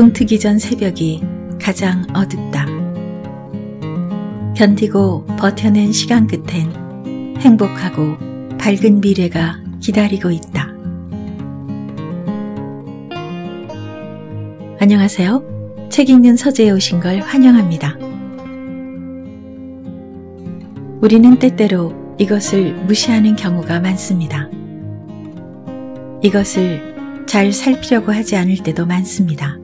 동트기 전 새벽이 가장 어둡다. 견디고 버텨낸 시간 끝엔 행복하고 밝은 미래가 기다리고 있다. 안녕하세요. 책 읽는 서재에 오신 걸 환영합니다. 우리는 때때로 이것을 무시하는 경우가 많습니다. 이것을 잘 살피려고 하지 않을 때도 많습니다.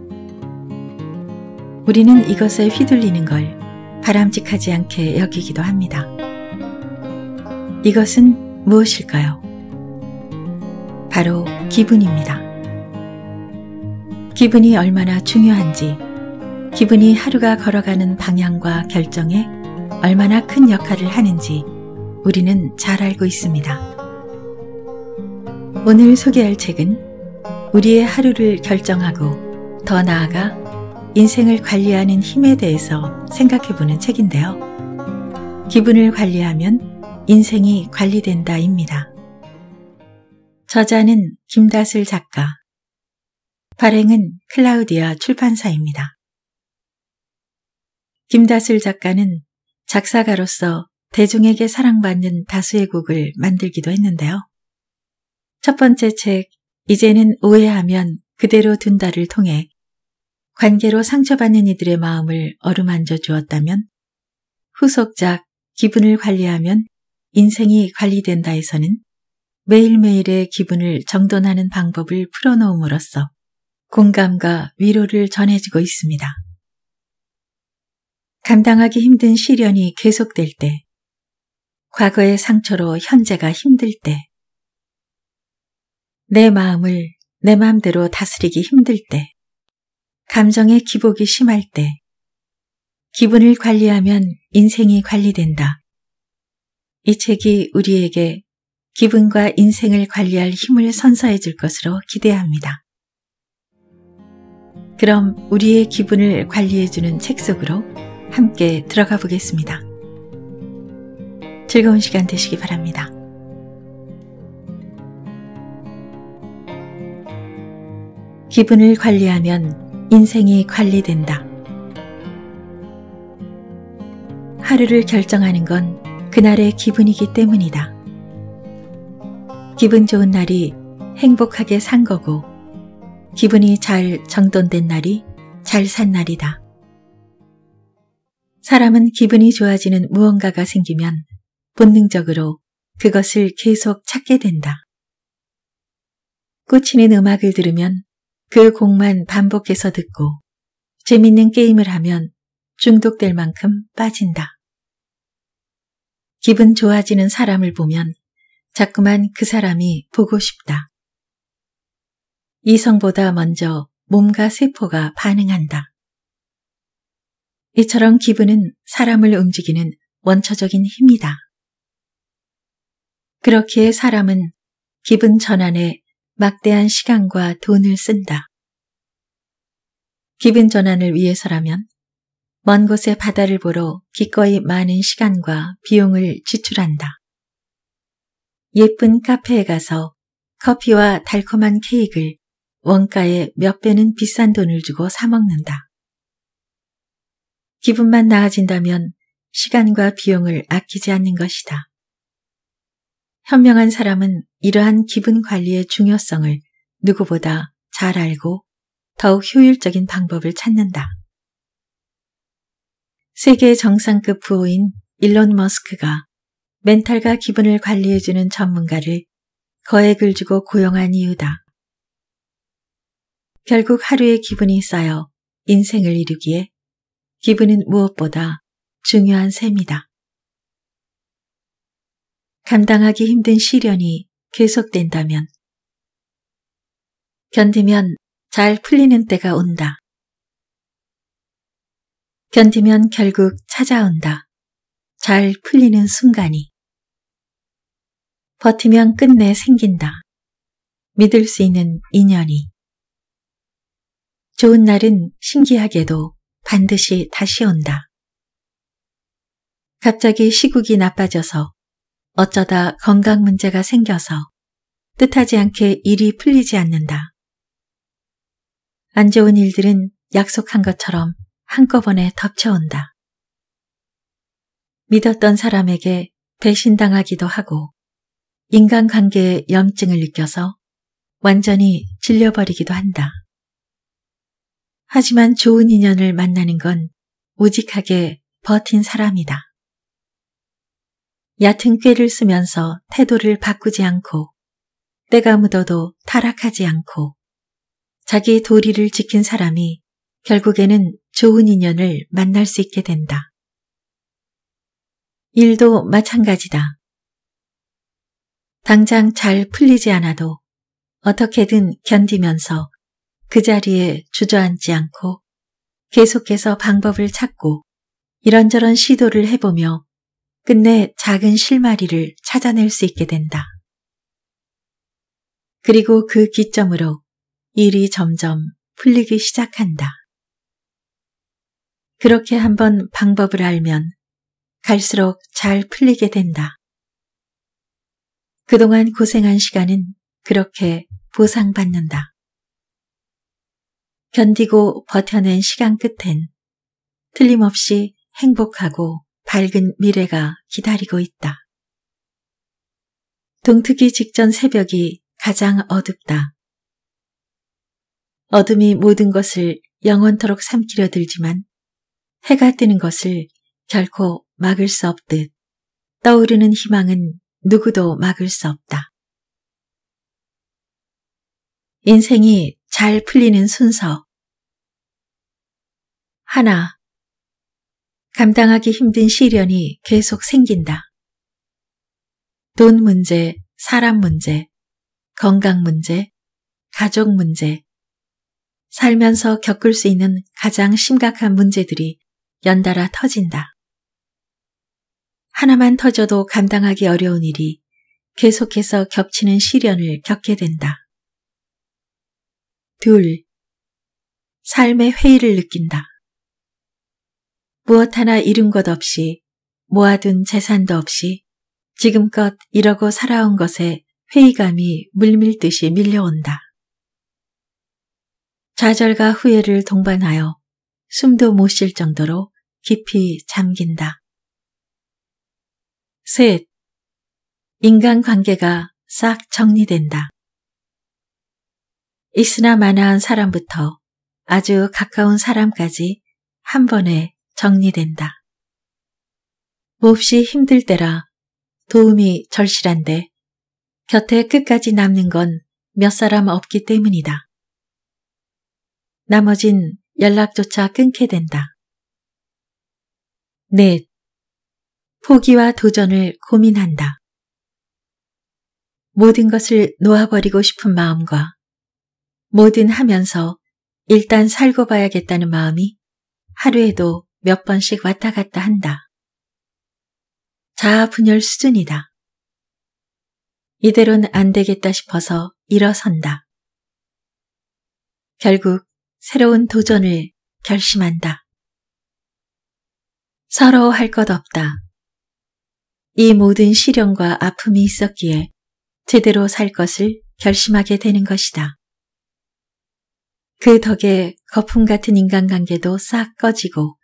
우리는 이것에 휘둘리는 걸 바람직하지 않게 여기기도 합니다. 이것은 무엇일까요? 바로 기분입니다. 기분이 얼마나 중요한지, 기분이 하루가 걸어가는 방향과 결정에 얼마나 큰 역할을 하는지 우리는 잘 알고 있습니다. 오늘 소개할 책은 우리의 하루를 결정하고 더 나아가 인생을 관리하는 힘에 대해서 생각해보는 책인데요. 기분을 관리하면 인생이 관리된다입니다. 저자는 김다슬 작가, 발행은 클라우디아 출판사입니다. 김다슬 작가는 작사가로서 대중에게 사랑받는 다수의 곡을 만들기도 했는데요. 첫 번째 책, 이제는 오해하면 그대로 둔다를 통해 관계로 상처받는 이들의 마음을 어루만져 주었다면 후속작 기분을 관리하면 인생이 관리된다에서는 매일매일의 기분을 정돈하는 방법을 풀어놓음으로써 공감과 위로를 전해주고 있습니다. 감당하기 힘든 시련이 계속될 때, 과거의 상처로 현재가 힘들 때, 내 마음을 내 마음대로 다스리기 힘들 때, 감정의 기복이 심할 때 기분을 관리하면 인생이 관리된다. 이 책이 우리에게 기분과 인생을 관리할 힘을 선사해 줄 것으로 기대합니다. 그럼 우리의 기분을 관리해 주는 책 속으로 함께 들어가 보겠습니다. 즐거운 시간 되시기 바랍니다. 기분을 관리하면 인생이 관리된다. 하루를 결정하는 건 그날의 기분이기 때문이다. 기분 좋은 날이 행복하게 산 거고, 기분이 잘 정돈된 날이 잘 산 날이다. 사람은 기분이 좋아지는 무언가가 생기면 본능적으로 그것을 계속 찾게 된다. 꽂히는 음악을 들으면 그 곡만 반복해서 듣고 재밌는 게임을 하면 중독될 만큼 빠진다. 기분 좋아지는 사람을 보면 자꾸만 그 사람이 보고 싶다. 이성보다 먼저 몸과 세포가 반응한다. 이처럼 기분은 사람을 움직이는 원초적인 힘이다. 그렇게 사람은 기분 전환에 막대한 시간과 돈을 쓴다. 기분 전환을 위해서라면 먼 곳의 바다를 보러 기꺼이 많은 시간과 비용을 지출한다. 예쁜 카페에 가서 커피와 달콤한 케이크를 원가에몇 배는 비싼 돈을 주고 사먹는다. 기분만 나아진다면 시간과 비용을 아끼지 않는 것이다. 현명한 사람은 이러한 기분 관리의 중요성을 누구보다 잘 알고 더욱 효율적인 방법을 찾는다. 세계 정상급 부호인 일론 머스크가 멘탈과 기분을 관리해주는 전문가를 거액을 주고 고용한 이유다. 결국 하루의 기분이 쌓여 인생을 이루기에 기분은 무엇보다 중요한 셈이다. 감당하기 힘든 시련이 계속된다면 견디면 잘 풀리는 때가 온다. 견디면 결국 찾아온다. 잘 풀리는 순간이. 버티면 끝내 생긴다. 믿을 수 있는 인연이. 좋은 날은 신기하게도 반드시 다시 온다. 갑자기 시국이 나빠져서 어쩌다 건강 문제가 생겨서 뜻하지 않게 일이 풀리지 않는다. 안 좋은 일들은 약속한 것처럼 한꺼번에 덮쳐온다. 믿었던 사람에게 배신당하기도 하고 인간관계에 염증을 느껴서 완전히 질려버리기도 한다. 하지만 좋은 인연을 만나는 건 우직하게 버틴 사람이다. 얕은 꾀를 쓰면서 태도를 바꾸지 않고 때가 묻어도 타락하지 않고 자기 도리를 지킨 사람이 결국에는 좋은 인연을 만날 수 있게 된다. 일도 마찬가지다. 당장 잘 풀리지 않아도 어떻게든 견디면서 그 자리에 주저앉지 않고 계속해서 방법을 찾고 이런저런 시도를 해보며 끝내 작은 실마리를 찾아낼 수 있게 된다. 그리고 그 기점으로 일이 점점 풀리기 시작한다. 그렇게 한번 방법을 알면 갈수록 잘 풀리게 된다. 그동안 고생한 시간은 그렇게 보상받는다. 견디고 버텨낸 시간 끝엔 틀림없이 행복하고 밝은 미래가 기다리고 있다. 동트기 직전 새벽이 가장 어둡다. 어둠이 모든 것을 영원토록 삼키려 들지만 해가 뜨는 것을 결코 막을 수 없듯 떠오르는 희망은 누구도 막을 수 없다. 인생이 잘 풀리는 순서 하나, 감당하기 힘든 시련이 계속 생긴다. 돈 문제, 사람 문제, 건강 문제, 가족 문제, 살면서 겪을 수 있는 가장 심각한 문제들이 연달아 터진다. 하나만 터져도 감당하기 어려운 일이 계속해서 겹치는 시련을 겪게 된다. 둘, 삶의 회의를 느낀다. 무엇 하나 잃은 것 없이 모아둔 재산도 없이 지금껏 이러고 살아온 것에 회의감이 물밀듯이 밀려온다. 좌절과 후회를 동반하여 숨도 못 쉴 정도로 깊이 잠긴다. 셋. 인간관계가 싹 정리된다. 있으나 마나한 사람부터 아주 가까운 사람까지 한 번에 정리된다. 몹시 힘들 때라 도움이 절실한데 곁에 끝까지 남는 건 몇 사람 없기 때문이다. 나머진 연락조차 끊게 된다. 넷. 포기와 도전을 고민한다. 모든 것을 놓아버리고 싶은 마음과 뭐든 하면서 일단 살고 봐야겠다는 마음이 하루에도 몇 번씩 왔다 갔다 한다. 자아 분열 수준이다. 이대로는 안 되겠다 싶어서 일어선다. 결국 새로운 도전을 결심한다. 서러워할것 없다. 이 모든 시련과 아픔이 있었기에 제대로 살 것을 결심하게 되는 것이다. 그 덕에 거품 같은 인간관계도 싹 꺼지고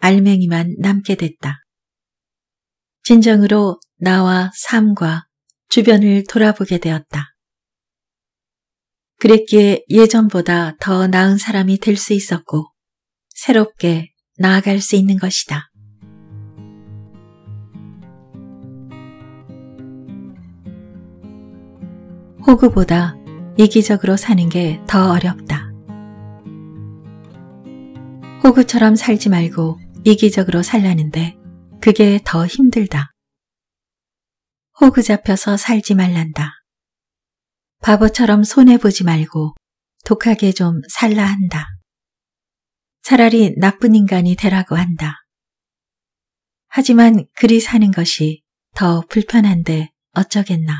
알맹이만 남게 됐다. 진정으로 나와 삶과 주변을 돌아보게 되었다. 그랬기에 예전보다 더 나은 사람이 될 수 있었고 새롭게 나아갈 수 있는 것이다. 호구보다 이기적으로 사는 게 더 어렵다. 호구처럼 살지 말고 이기적으로 살라는데 그게 더 힘들다. 호구 잡혀서 살지 말란다. 바보처럼 손해보지 말고 독하게 좀 살라 한다. 차라리 나쁜 인간이 되라고 한다. 하지만 그리 사는 것이 더 불편한데 어쩌겠나.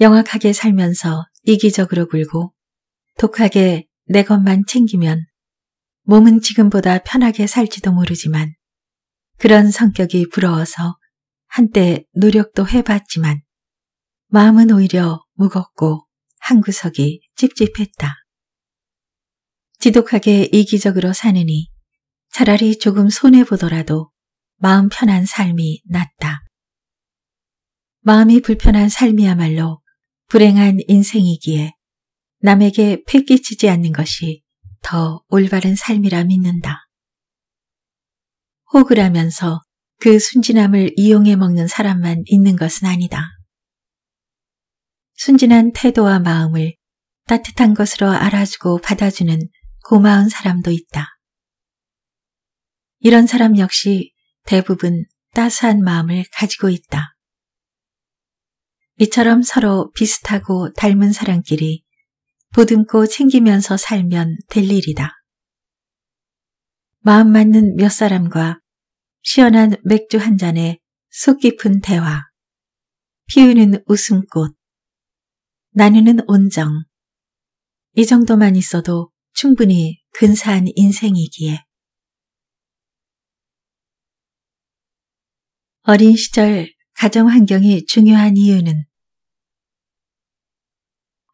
영악하게 살면서 이기적으로 굴고 독하게 내 것만 챙기면 몸은 지금보다 편하게 살지도 모르지만 그런 성격이 부러워서 한때 노력도 해봤지만 마음은 오히려 무겁고 한 구석이 찝찝했다. 지독하게 이기적으로 사느니 차라리 조금 손해보더라도 마음 편한 삶이 낫다. 마음이 불편한 삶이야말로 불행한 인생이기에 남에게 패 끼치지 않는 것이 더 올바른 삶이라 믿는다. 호구라면서 그 순진함을 이용해 먹는 사람만 있는 것은 아니다. 순진한 태도와 마음을 따뜻한 것으로 알아주고 받아주는 고마운 사람도 있다. 이런 사람 역시 대부분 따스한 마음을 가지고 있다. 이처럼 서로 비슷하고 닮은 사람끼리 보듬고 챙기면서 살면 될 일이다. 마음 맞는 몇 사람과 시원한 맥주 한 잔에 속 깊은 대화, 피우는 웃음꽃, 나누는 온정. 이 정도만 있어도 충분히 근사한 인생이기에. 어린 시절 가정 환경이 중요한 이유는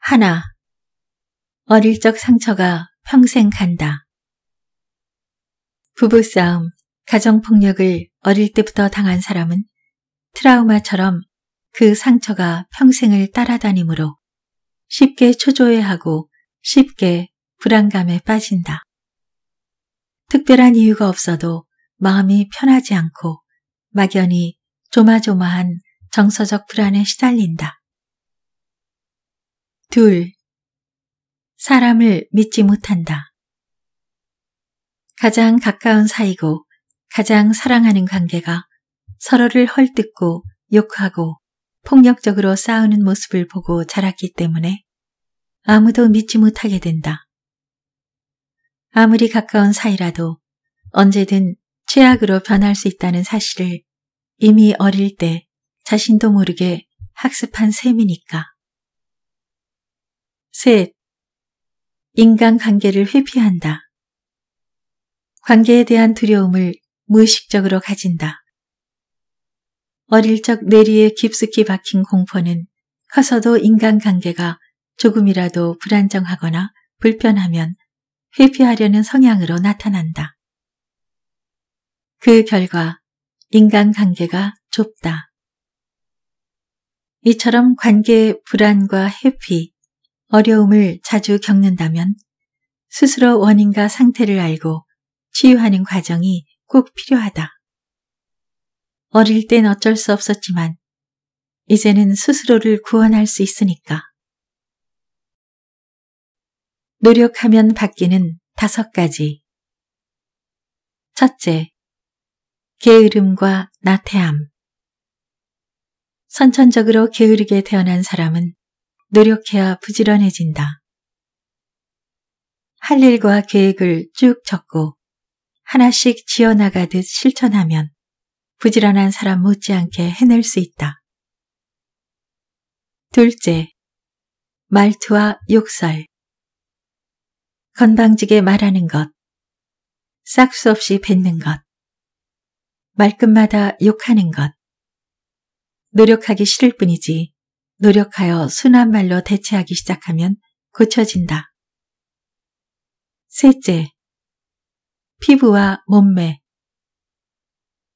하나, 어릴 적 상처가 평생 간다. 부부싸움, 가정폭력을 어릴 때부터 당한 사람은 트라우마처럼 그 상처가 평생을 따라다니므로 쉽게 초조해하고 쉽게 불안감에 빠진다. 특별한 이유가 없어도 마음이 편하지 않고 막연히 조마조마한 정서적 불안에 시달린다. 둘, 사람을 믿지 못한다. 가장 가까운 사이고 가장 사랑하는 관계가 서로를 헐뜯고 욕하고 폭력적으로 싸우는 모습을 보고 자랐기 때문에 아무도 믿지 못하게 된다. 아무리 가까운 사이라도 언제든 최악으로 변할 수 있다는 사실을 이미 어릴 때 자신도 모르게 학습한 셈이니까. 셋. 인간관계를 회피한다. 관계에 대한 두려움을 무의식적으로 가진다. 어릴 적 뇌리에 깊숙이 박힌 공포는 커서도 인간관계가 조금이라도 불안정하거나 불편하면 회피하려는 성향으로 나타난다. 그 결과 인간관계가 좁다. 이처럼 관계의 불안과 회피, 어려움을 자주 겪는다면 스스로 원인과 상태를 알고 치유하는 과정이 꼭 필요하다. 어릴 땐 어쩔 수 없었지만 이제는 스스로를 구원할 수 있으니까. 노력하면 바뀌는 다섯 가지. 첫째, 게으름과 나태함. 선천적으로 게으르게 태어난 사람은 노력해야 부지런해진다. 할 일과 계획을 쭉 적고 하나씩 지어나가듯 실천하면 부지런한 사람 못지않게 해낼 수 있다. 둘째, 말투와 욕설. 건방지게 말하는 것, 싹수 없이 뱉는 것, 말끝마다 욕하는 것, 노력하기 싫을 뿐이지 노력하여 순한 말로 대체하기 시작하면 고쳐진다. 셋째, 피부와 몸매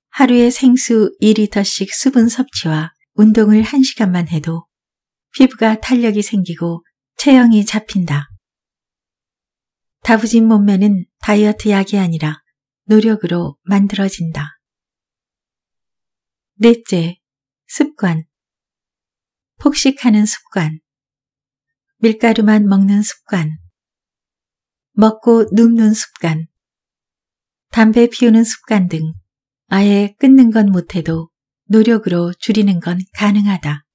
하루에 생수 2리터씩 수분 섭취와 운동을 1시간만 해도 피부가 탄력이 생기고 체형이 잡힌다. 다부진 몸매는 다이어트 약이 아니라 노력으로 만들어진다. 넷째, 습관 폭식하는 습관, 밀가루만 먹는 습관, 먹고 눕는 습관, 담배 피우는 습관 등 아예 끊는 건 못해도 노력으로 줄이는 건 가능하다.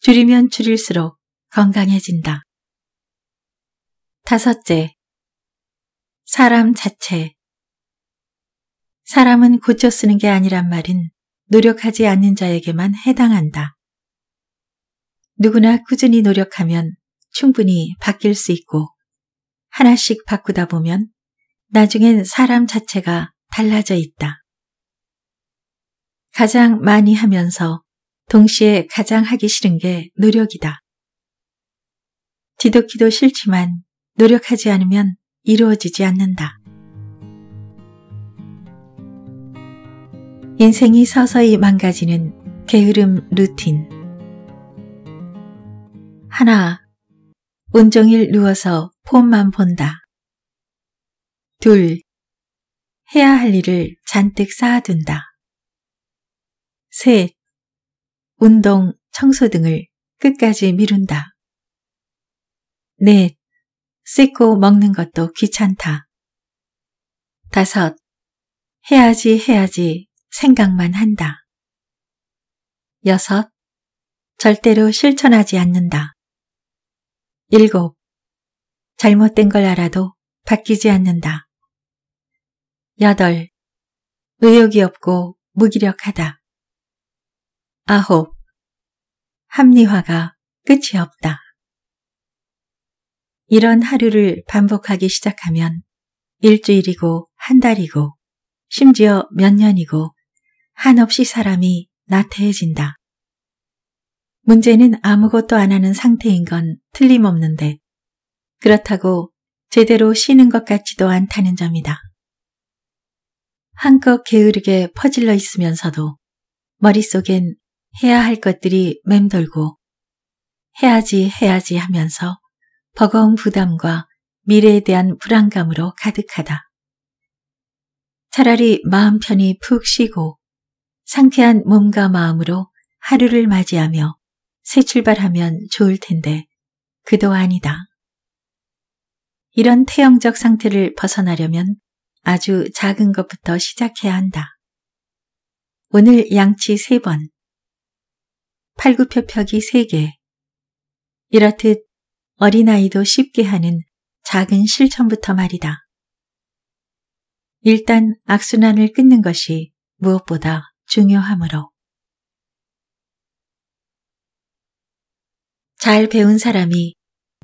줄이면 줄일수록 건강해진다. 다섯째, 사람 자체. 사람은 고쳐 쓰는 게 아니란 말은 노력하지 않는 자에게만 해당한다. 누구나 꾸준히 노력하면 충분히 바뀔 수 있고 하나씩 바꾸다 보면 나중엔 사람 자체가 달라져 있다. 가장 많이 하면서 동시에 가장 하기 싫은 게 노력이다. 지독히도 싫지만 노력하지 않으면 이루어지지 않는다. 인생이 서서히 망가지는 게으름 루틴 하나, 온종일 누워서 폰만 본다. 둘, 해야 할 일을 잔뜩 쌓아둔다. 셋, 운동, 청소 등을 끝까지 미룬다. 넷, 씻고 먹는 것도 귀찮다. 다섯, 해야지 해야지 생각만 한다. 여섯, 절대로 실천하지 않는다. 7. 잘못된 걸 알아도 바뀌지 않는다. 8. 의욕이 없고 무기력하다. 9. 합리화가 끝이 없다. 이런 하루를 반복하기 시작하면 일주일이고 한 달이고 심지어 몇 년이고 한없이 사람이 나태해진다. 문제는 아무것도 안 하는 상태인 건 틀림없는데 그렇다고 제대로 쉬는 것 같지도 않다는 점이다. 한껏 게으르게 퍼질러 있으면서도 머릿속엔 해야 할 것들이 맴돌고 해야지 해야지 하면서 버거운 부담과 미래에 대한 불안감으로 가득하다. 차라리 마음 편히 푹 쉬고 상쾌한 몸과 마음으로 하루를 맞이하며 새 출발하면 좋을 텐데 그도 아니다. 이런 태형적 상태를 벗어나려면 아주 작은 것부터 시작해야 한다. 오늘 양치 3번, 팔굽혀펴기 3개, 이렇듯 어린아이도 쉽게 하는 작은 실천부터 말이다. 일단 악순환을 끊는 것이 무엇보다 중요하므로 잘 배운 사람이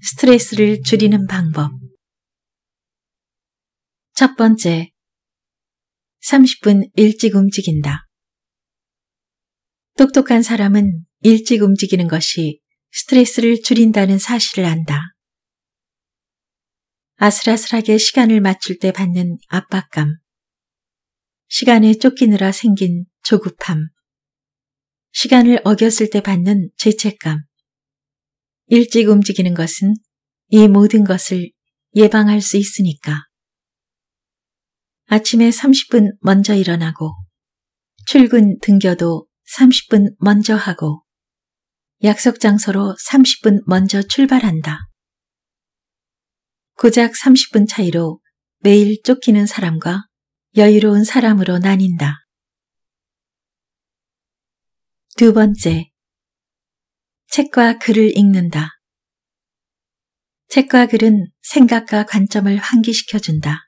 스트레스를 줄이는 방법. 첫 번째, 30분 일찍 움직인다. 똑똑한 사람은 일찍 움직이는 것이 스트레스를 줄인다는 사실을 안다. 아슬아슬하게 시간을 맞출 때 받는 압박감, 시간에 쫓기느라 생긴 조급함, 시간을 어겼을 때 받는 죄책감, 일찍 움직이는 것은 이 모든 것을 예방할 수 있으니까. 아침에 30분 먼저 일어나고 출근 등교도 30분 먼저 하고 약속 장소로 30분 먼저 출발한다. 고작 30분 차이로 매일 쫓기는 사람과 여유로운 사람으로 나뉜다. 두 번째, 책과 글을 읽는다. 책과 글은 생각과 관점을 환기시켜준다.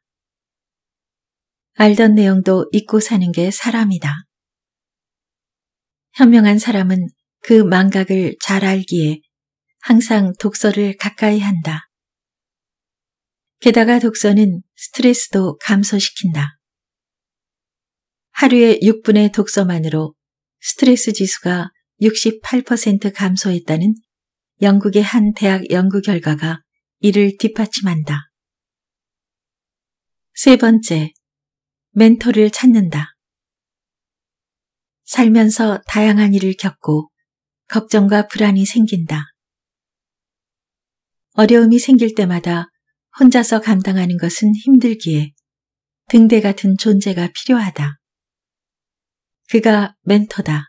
알던 내용도 잊고 사는 게 사람이다. 현명한 사람은 그 망각을 잘 알기에 항상 독서를 가까이 한다. 게다가 독서는 스트레스도 감소시킨다. 하루에 6분의 독서만으로 스트레스 지수가 68% 감소했다는 영국의 한 대학 연구 결과가 이를 뒷받침한다. 세 번째, 멘토를 찾는다. 살면서 다양한 일을 겪고 걱정과 불안이 생긴다. 어려움이 생길 때마다 혼자서 감당하는 것은 힘들기에 등대 같은 존재가 필요하다. 그가 멘토다.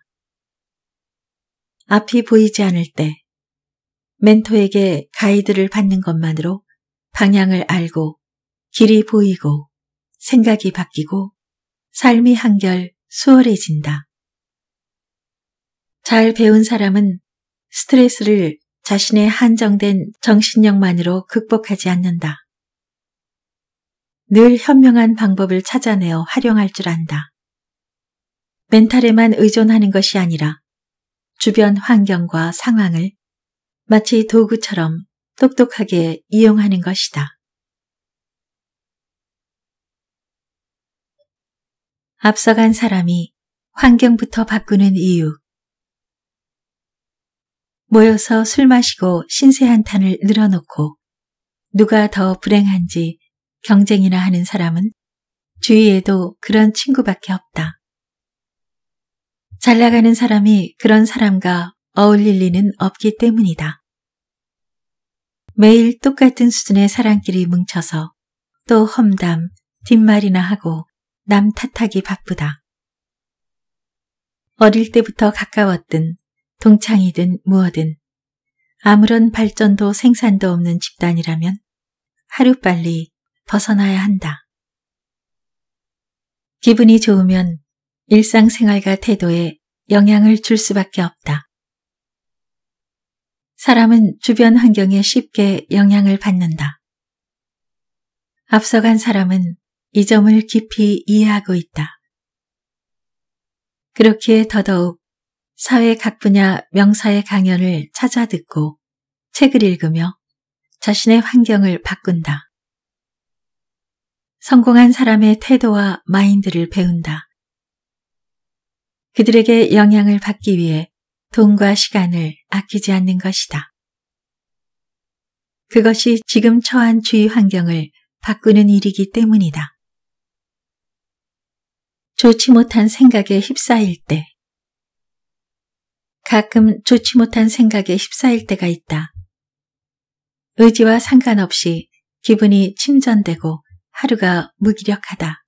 앞이 보이지 않을 때 멘토에게 가이드를 받는 것만으로 방향을 알고 길이 보이고 생각이 바뀌고 삶이 한결 수월해진다. 잘 배운 사람은 스트레스를 자신의 한정된 정신력만으로 극복하지 않는다. 늘 현명한 방법을 찾아내어 활용할 줄 안다. 멘탈에만 의존하는 것이 아니라 주변 환경과 상황을 마치 도구처럼 똑똑하게 이용하는 것이다. 앞서간 사람이 환경부터 바꾸는 이유 모여서 술 마시고 신세한 탄을 늘어놓고 누가 더 불행한지 경쟁이나 하는 사람은 주위에도 그런 친구밖에 없다. 잘 나가는 사람이 그런 사람과 어울릴 리는 없기 때문이다. 매일 똑같은 수준의 사람끼리 뭉쳐서 또 험담, 뒷말이나 하고 남 탓하기 바쁘다. 어릴 때부터 가까웠든 동창이든 무엇든 아무런 발전도 생산도 없는 집단이라면 하루빨리 벗어나야 한다. 기분이 좋으면 일상생활과 태도에 영향을 줄 수밖에 없다. 사람은 주변 환경에 쉽게 영향을 받는다. 앞서간 사람은 이 점을 깊이 이해하고 있다. 그렇기에 더더욱 사회 각 분야 명사의 강연을 찾아 듣고 책을 읽으며 자신의 환경을 바꾼다. 성공한 사람의 태도와 마인드를 배운다. 그들에게 영향을 받기 위해 돈과 시간을 아끼지 않는 것이다. 그것이 지금 처한 주위 환경을 바꾸는 일이기 때문이다. 좋지 못한 생각에 휩싸일 때 가끔 좋지 못한 생각에 휩싸일 때가 있다. 의지와 상관없이 기분이 침전되고 하루가 무기력하다.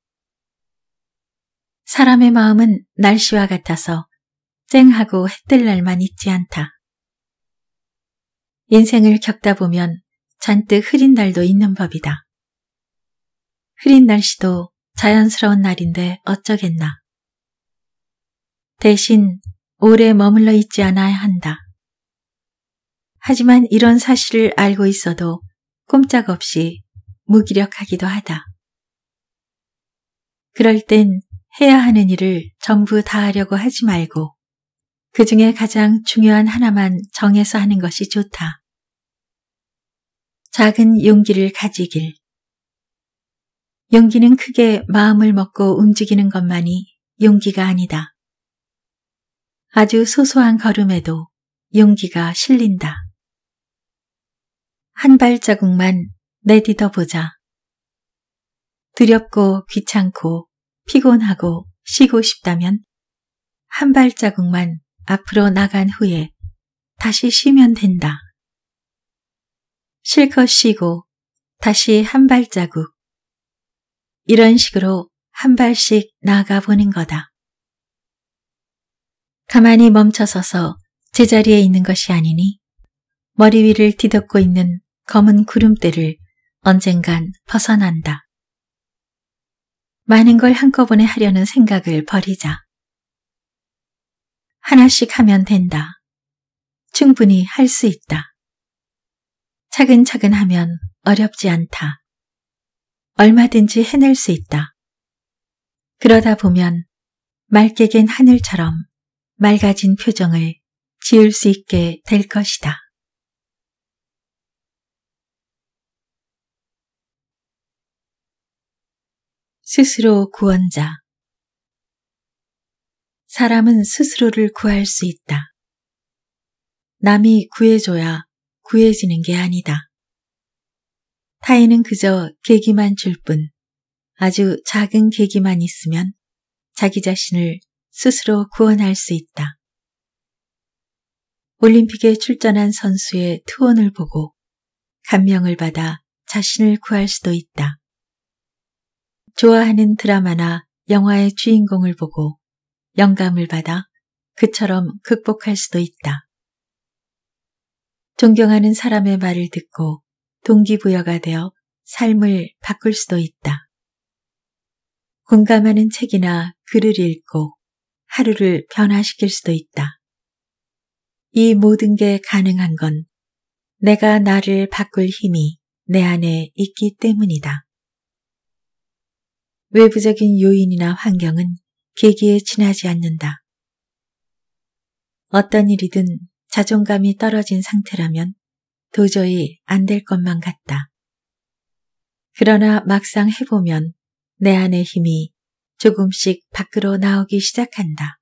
사람의 마음은 날씨와 같아서 쨍하고 해뜰 날만 있지 않다. 인생을 겪다 보면 잔뜩 흐린 날도 있는 법이다. 흐린 날씨도 자연스러운 날인데 어쩌겠나. 대신 오래 머물러 있지 않아야 한다. 하지만 이런 사실을 알고 있어도 꼼짝없이 무기력하기도 하다. 그럴 땐 해야 하는 일을 전부 다 하려고 하지 말고 그 중에 가장 중요한 하나만 정해서 하는 것이 좋다. 작은 용기를 가지길. 용기는 크게 마음을 먹고 움직이는 것만이 용기가 아니다. 아주 소소한 걸음에도 용기가 실린다. 한 발자국만 내딛어 보자. 두렵고 귀찮고 피곤하고 쉬고 싶다면 한 발자국만 앞으로 나간 후에 다시 쉬면 된다. 실컷 쉬고 다시 한 발자국. 이런 식으로 한 발씩 나아가 보는 거다. 가만히 멈춰서서 제자리에 있는 것이 아니니 머리 위를 뒤덮고 있는 검은 구름대를 언젠간 벗어난다. 많은 걸 한꺼번에 하려는 생각을 버리자. 하나씩 하면 된다. 충분히 할 수 있다. 차근차근 하면 어렵지 않다. 얼마든지 해낼 수 있다. 그러다 보면 맑게 갠 하늘처럼 맑아진 표정을 지을 수 있게 될 것이다. 스스로 구원자. 사람은 스스로를 구할 수 있다. 남이 구해줘야 구해지는 게 아니다. 타인은 그저 계기만 줄 뿐, 아주 작은 계기만 있으면 자기 자신을 스스로 구원할 수 있다. 올림픽에 출전한 선수의 투혼을 보고 감명을 받아 자신을 구할 수도 있다. 좋아하는 드라마나 영화의 주인공을 보고 영감을 받아 그처럼 극복할 수도 있다. 존경하는 사람의 말을 듣고 동기부여가 되어 삶을 바꿀 수도 있다. 공감하는 책이나 글을 읽고 하루를 변화시킬 수도 있다. 이 모든 게 가능한 건 내가 나를 바꿀 힘이 내 안에 있기 때문이다. 외부적인 요인이나 환경은 계기에 지나지 않는다. 어떤 일이든 자존감이 떨어진 상태라면 도저히 안 될 것만 같다. 그러나 막상 해보면 내 안의 힘이 조금씩 밖으로 나오기 시작한다.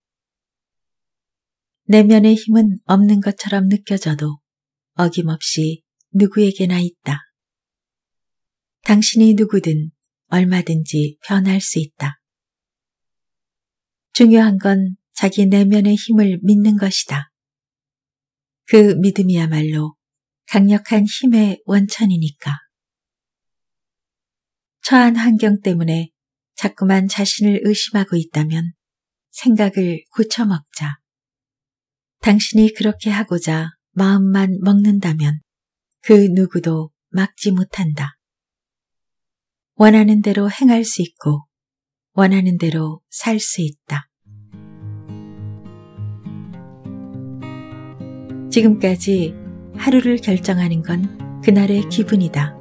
내면의 힘은 없는 것처럼 느껴져도 어김없이 누구에게나 있다. 당신이 누구든 얼마든지 변할 수 있다. 중요한 건 자기 내면의 힘을 믿는 것이다. 그 믿음이야말로 강력한 힘의 원천이니까. 처한 환경 때문에 자꾸만 자신을 의심하고 있다면 생각을 고쳐먹자. 당신이 그렇게 하고자 마음만 먹는다면 그 누구도 막지 못한다. 원하는 대로 행할 수 있고 원하는 대로 살 수 있다. 지금까지 하루를 결정하는 건 그날의 기분이다.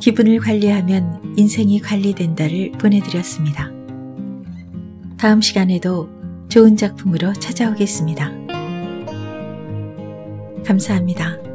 기분을 관리하면 인생이 관리된다를 보내드렸습니다. 다음 시간에도 좋은 작품으로 찾아오겠습니다. 감사합니다.